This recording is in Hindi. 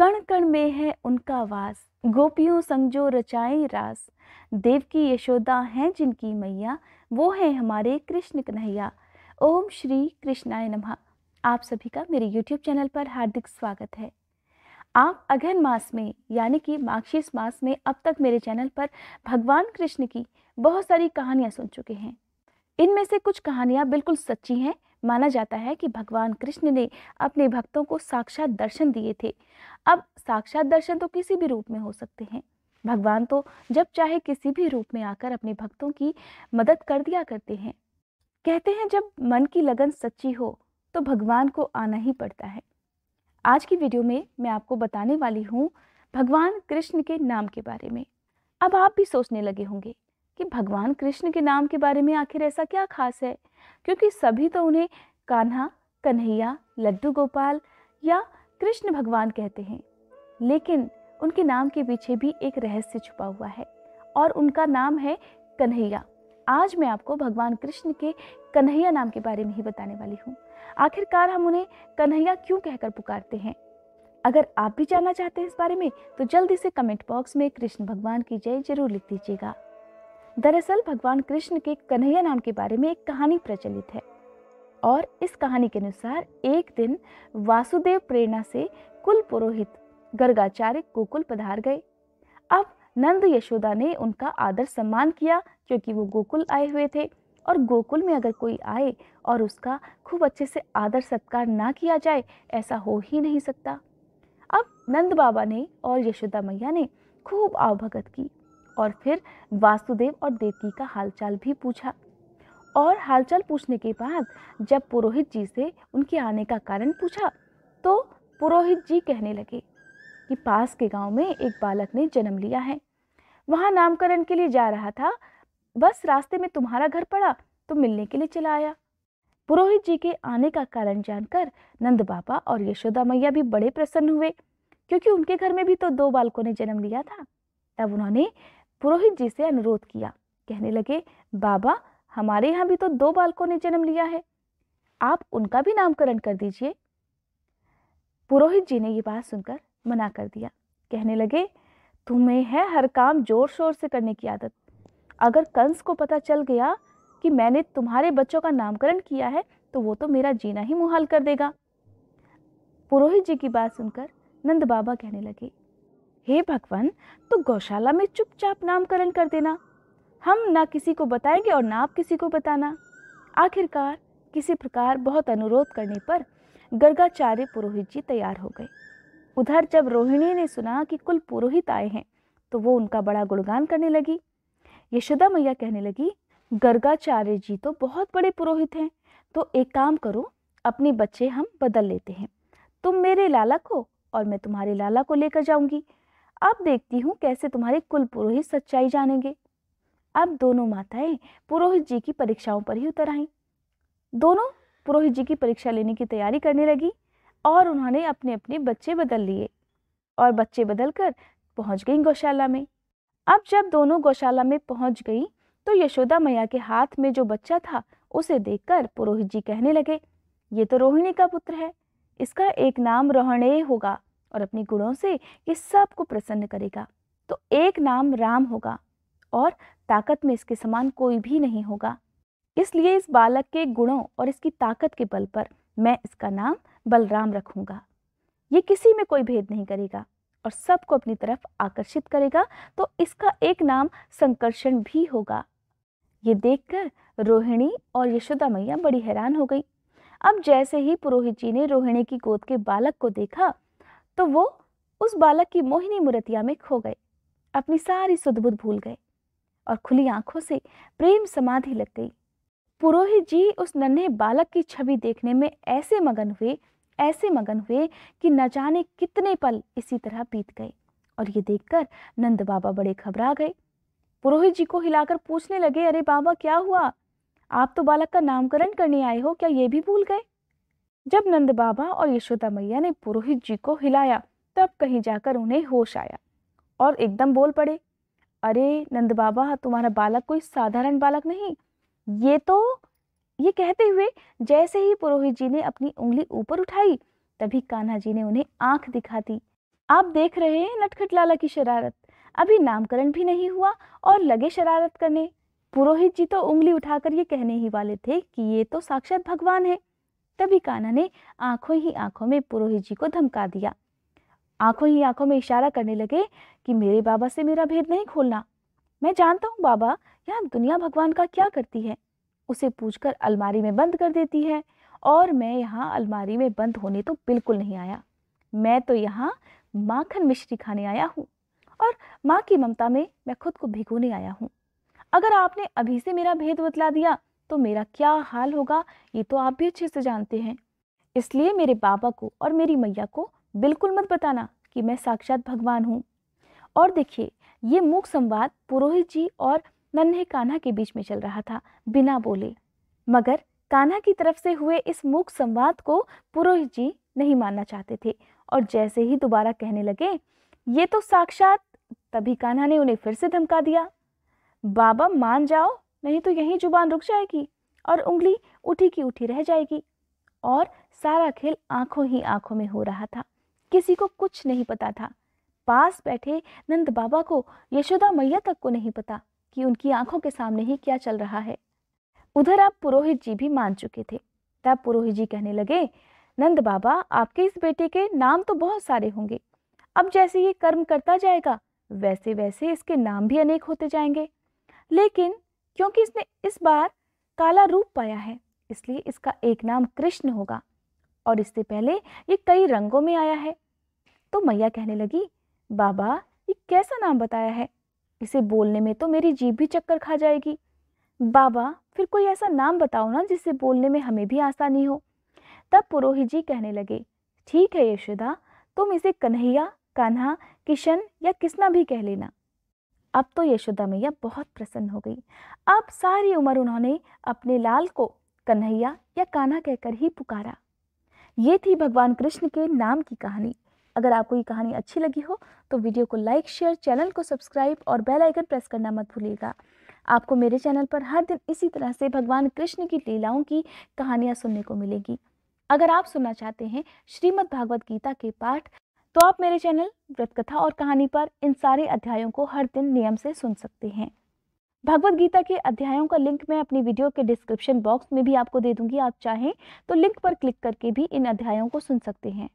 कण कण में है उनका वास गोपियों संजो रचाए रास देव की यशोदा हैं जिनकी मैया वो हैं हमारे कृष्ण कन्हैया ओम श्री कृष्णाय नमः आप सभी का मेरे YouTube चैनल पर हार्दिक स्वागत है आप अगहन मास में यानी कि माक्षीस मास में अब तक मेरे चैनल पर भगवान कृष्ण की बहुत सारी कहानियाँ सुन चुके हैं इनमें से कुछ कहानियाँ बिल्कुल सच्ची हैं माना जाता है कि भगवान कृष्ण ने अपने भक्तों को साक्षात दर्शन दिए थे अब साक्षात दर्शन तो किसी भी रूप में हो सकते हैं भगवान तो जब चाहे किसी भी रूप में आकर अपने भक्तों की मदद कर दिया करते हैं कहते हैं जब मन की लगन सच्ची हो तो भगवान को आना ही पड़ता है आज की वीडियो में मैं आपको बताने वाली हूँ भगवान कृष्ण के नाम के बारे में अब आप भी सोचने लगे होंगे कि भगवान कृष्ण के नाम के बारे में आखिर ऐसा क्या खास है क्योंकि सभी तो उन्हें कान्हा कन्हैया लड्डू गोपाल या कृष्ण भगवान कहते हैं लेकिन उनके नाम के पीछे भी एक रहस्य छुपा हुआ है और उनका नाम है कन्हैया आज मैं आपको भगवान कृष्ण के कन्हैया नाम के बारे में ही बताने वाली हूँ आखिरकार हम उन्हें कन्हैया क्यों कहकर पुकारते हैं अगर आप भी जानना चाहते हैं इस बारे में तो जल्दी से कमेंट बॉक्स में कृष्ण भगवान की जय जरूर लिख दीजिएगा दरअसल भगवान कृष्ण के कन्हैया नाम के बारे में एक कहानी प्रचलित है और इस कहानी के अनुसार एक दिन वासुदेव प्रेरणा से कुल पुरोहित गर्गाचार्य गोकुल पधार गए अब नंद यशोदा ने उनका आदर सम्मान किया क्योंकि वो गोकुल आए हुए थे और गोकुल में अगर कोई आए और उसका खूब अच्छे से आदर सत्कार ना किया जाए ऐसा हो ही नहीं सकता अब नंद बाबा ने और यशोदा मैया ने खूब आवभगत की और फिर वासुदेव और देवकी का हालचाल भी पूछा और हालचाल पूछने के बाद जब पुरोहित जी से उनके आने का कारण पूछा तो पुरोहित जी कहने लगे कि पास के गांव में एक बालक ने जन्म लिया है वहां नामकरण के लिए जा रहा था बस रास्ते में तुम्हारा घर पड़ा तो मिलने के लिए चला आया पुरोहित जी के आने का कारण जानकर नंद बाबा और यशोदा मैया भी बड़े प्रसन्न हुए क्योंकि उनके घर में भी तो दो बालकों ने जन्म लिया था तब उन्होंने पुरोहित जी से अनुरोध किया कहने लगे बाबा हमारे यहाँ भी तो दो बालकों ने जन्म लिया है आप उनका भी नामकरण कर दीजिए पुरोहित जी ने ये बात सुनकर मना कर दिया कहने लगे तुम्हें है हर काम जोर शोर से करने की आदत अगर कंस को पता चल गया कि मैंने तुम्हारे बच्चों का नामकरण किया है तो वो तो मेरा जीना ही मुहाल कर देगा पुरोहित जी की बात सुनकर नंद बाबा कहने लगे हे भगवान तो गौशाला में चुपचाप नामकरण कर देना हम ना किसी को बताएंगे और ना आप किसी को बताना आखिरकार किसी प्रकार बहुत अनुरोध करने पर गर्गाचार्य पुरोहित जी तैयार हो गए उधर जब रोहिणी ने सुना कि कुल पुरोहित आए हैं तो वो उनका बड़ा गुणगान करने लगी यशोदा मैया कहने लगी गर्गाचार्य जी तो बहुत बड़े पुरोहित हैं तो एक काम करो अपने बच्चे हम बदल लेते हैं तुम मेरे लाला को और मैं तुम्हारे लाला को लेकर जाऊंगी अब देखती हूँ कैसे तुम्हारे कुल पुरोहित सच्चाई जानेंगे अब दोनों माताएं पुरोहित जी की परीक्षाओं पर ही उतर आईं दोनों पुरोहित जी की परीक्षा लेने की तैयारी करने लगी और उन्होंने अपने अपने बच्चे बदल लिए और बच्चे बदल कर पहुँच गई गौशाला में अब जब दोनों गौशाला में पहुँच गई तो यशोदा मैया के हाथ में जो बच्चा था उसे देखकर पुरोहित जी कहने लगे ये तो रोहिणी का पुत्र है इसका एक नाम रोहणे होगा और अपने गुणों से ये को प्रसन्न करेगा तो एक नाम राम होगा और ताकत में इसके समान कोई भी नहीं होगा इसलिए इस बालक के गुणों और इसकी ताकत के बल पर मैं इसका नाम बलराम रखूंगा ये किसी में कोई भेद नहीं करेगा और सबको अपनी तरफ आकर्षित करेगा तो इसका एक नाम संकर्षण भी होगा ये देखकर रोहिणी और यशोदा मैया बड़ी हैरान हो गई अब जैसे ही पुरोहित जी ने रोहिणी की गोद के बालक को देखा तो वो उस बालक की मोहिनी मुरतिया में खो गए अपनी सारी सुधबुद भूल गए और खुली आंखों से प्रेम समाधि लग गई पुरोहित जी उस नन्हे बालक की छवि देखने में ऐसे मगन हुए ऐसे मगन हुए कि न जाने कितने पल इसी तरह बीत गए और ये देखकर नंद बाबा बड़े घबरा गए पुरोहित जी को हिलाकर पूछने लगे अरे बाबा क्या हुआ आप तो बालक का नामकरण करने आए हो क्या ये भी भूल गए जब नंद बाबा और यशोदा मैया ने पुरोहित जी को हिलाया तब कहीं जाकर उन्हें होश आया और एकदम बोल पड़े अरे नंद बाबा तुम्हारा बालक कोई साधारण बालक नहीं ये तो ये कहते हुए जैसे ही पुरोहित जी ने अपनी उंगली ऊपर उठाई तभी कान्हा जी ने उन्हें आंख दिखा दी आप देख रहे हैं नटखट लाला की शरारत अभी नामकरण भी नहीं हुआ और लगे शरारत करने पुरोहित जी तो उंगली उठाकर ये कहने ही वाले थे कि ये तो साक्षात भगवान है तभी कान्हा ने आंखों ही आंखों में पुरोहित जी को धमका दिया आंखों ही आंखों में इशारा करने लगे कि मेरे बाबा से मेरा भेद नहीं खोलना मैं जानता हूँ बाबा यह दुनिया भगवान का क्या करती है उसे पूछकर अलमारी में बंद कर देती है और मैं यहाँ अलमारी में बंद होने तो बिल्कुल नहीं आया मैं तो यहाँ माखन मिश्री खाने आया हूँ और माँ की ममता में मैं खुद को भिगोने आया हूँ अगर आपने अभी से मेरा भेद बतला दिया तो मेरा क्या हाल होगा ये तो आप भी अच्छे से जानते हैं इसलिए मेरे बाबा को और मेरी मैया को बिल्कुल मत बताना कि मैं साक्षात भगवान हूँ और देखिए ये मूक संवाद पुरोहित जी और नन्हे कान्हा के बीच में चल रहा था बिना बोले मगर कान्हा की तरफ से हुए इस मूक संवाद को पुरोहित जी नहीं मानना चाहते थे और जैसे ही दोबारा कहने लगे ये तो साक्षात तभी कान्हा ने उन्हें फिर से धमका दिया बाबा मान जाओ नहीं तो यही जुबान रुक जाएगी और उंगली उठी की उठी रह जाएगी और सारा खेल आंखों ही आंखों में हो रहा था किसी को कुछ नहीं पता था पास बैठे नंद बाबा को यशोदा मैया तक को नहीं पता कि उनकी आंखों के सामने ही क्या चल रहा है उधर आप पुरोहित जी भी मान चुके थे तब पुरोहित जी कहने लगे नंद बाबा आपके इस बेटे के नाम तो बहुत सारे होंगे अब जैसे ये कर्म करता जाएगा वैसे वैसे इसके नाम भी अनेक होते जाएंगे लेकिन क्योंकि इसने इस बार काला रूप पाया है इसलिए इसका एक नाम कृष्ण होगा और इससे पहले ये कई रंगों में आया है तो मैया कहने लगी बाबा ये कैसा नाम बताया है इसे बोलने में तो मेरी जीभ भी चक्कर खा जाएगी बाबा फिर कोई ऐसा नाम बताओ ना जिसे बोलने में हमें भी आसानी हो तब पुरोहित जी कहने लगे ठीक है यशोदा तुम इसे कन्हैया कान्हा किशन या किसना भी कह लेना अब तो यशोदा मैया बहुत प्रसन्न हो गई अब सारी उम्र उन्होंने अपने लाल को कन्हैया या कान्हा कहकर ही पुकारा ये थी भगवान कृष्ण के नाम की कहानी अगर आपको ये कहानी अच्छी लगी हो तो वीडियो को लाइक शेयर चैनल को सब्सक्राइब और बेल आइकन प्रेस करना मत भूलिएगा आपको मेरे चैनल पर हर दिन इसी तरह से भगवान कृष्ण की लीलाओं की कहानियाँ सुनने को मिलेगी अगर आप सुनना चाहते हैं श्रीमद् भागवत गीता के पाठ तो आप मेरे चैनल व्रत कथा और कहानी पर इन सारे अध्यायों को हर दिन नियम से सुन सकते हैं भगवत गीता के अध्यायों का लिंक मैं अपनी वीडियो के डिस्क्रिप्शन बॉक्स में भी आपको दे दूंगी आप चाहें तो लिंक पर क्लिक करके भी इन अध्यायों को सुन सकते हैं